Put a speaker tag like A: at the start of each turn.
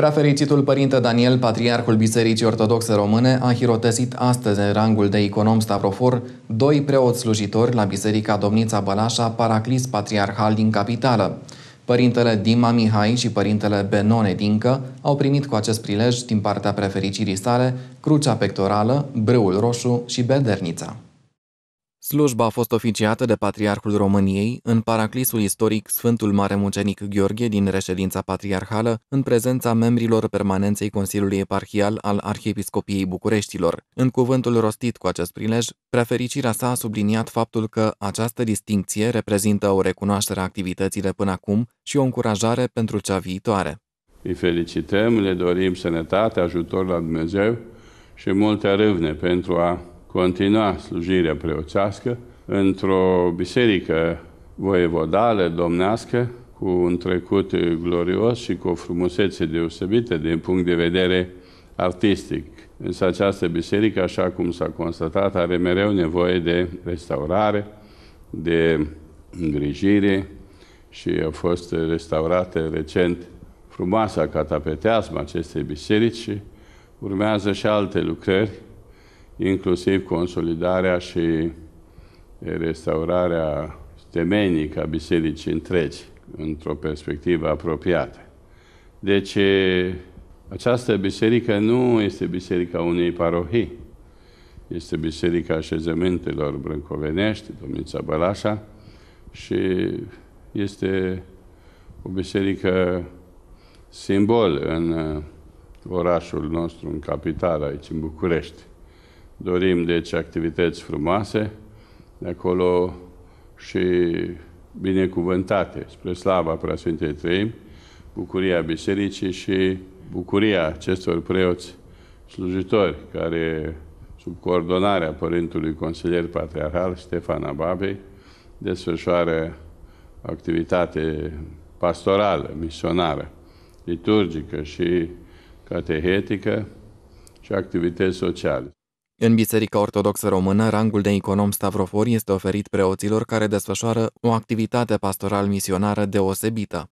A: Preafericitul părinte Daniel, patriarhul Bisericii Ortodoxe Române, a hirotesit astăzi în rangul de econom stavrofor doi preoți slujitori la Biserica Domnița Bălașa, paraclis patriarhal din capitală. Părintele Dima Mihai și părintele Benone Dincă au primit cu acest prilej din partea prefericirii sale crucea pectorală, brâul roșu și bedernița. Slujba a fost oficiată de Patriarhul României în paraclisul istoric Sfântul Mare Mucenic Gheorghe din reședința patriarhală, în prezența membrilor permanenței Consiliului Eparhial al Arhiepiscopiei Bucureștilor. În cuvântul rostit cu acest prilej, prefericirea sa a subliniat faptul că această distincție reprezintă o recunoaștere a activității de până acum și o încurajare pentru cea viitoare.
B: Îi felicităm, le dorim sănătate, ajutor la Dumnezeu și multe râvne pentru a continua slujirea preoțească într-o biserică voievodală, domnească, cu un trecut glorios și cu o frumusețe deosebită din punct de vedere artistic. Însă această biserică, așa cum s-a constatat, are mereu nevoie de restaurare, de îngrijire și a fost restaurată recent frumoasa catapeteasmă acestei biserici și urmează și alte lucrări inclusiv consolidarea și restaurarea temenică a bisericii întregi într-o perspectivă apropiată. Deci, această biserică nu este biserica unei parohii, este biserica așezămintelor brâncovenești, Domnița Bălașa, și este o biserică simbol în uh, orașul nostru, în capital, aici în București. Dorim, deci, activități frumoase, de acolo și binecuvântate, spre slava Preasfintei Trăim, bucuria Bisericii și bucuria acestor preoți slujitori, care, sub coordonarea Părintului Consilier Patriarhal Ștefan Ababei, desfășoară activitate pastorală, misionară, liturgică și catehetică și activități sociale.
A: În Biserica Ortodoxă Română, rangul de econom stavrofor este oferit preoților care desfășoară o activitate pastoral-misionară deosebită.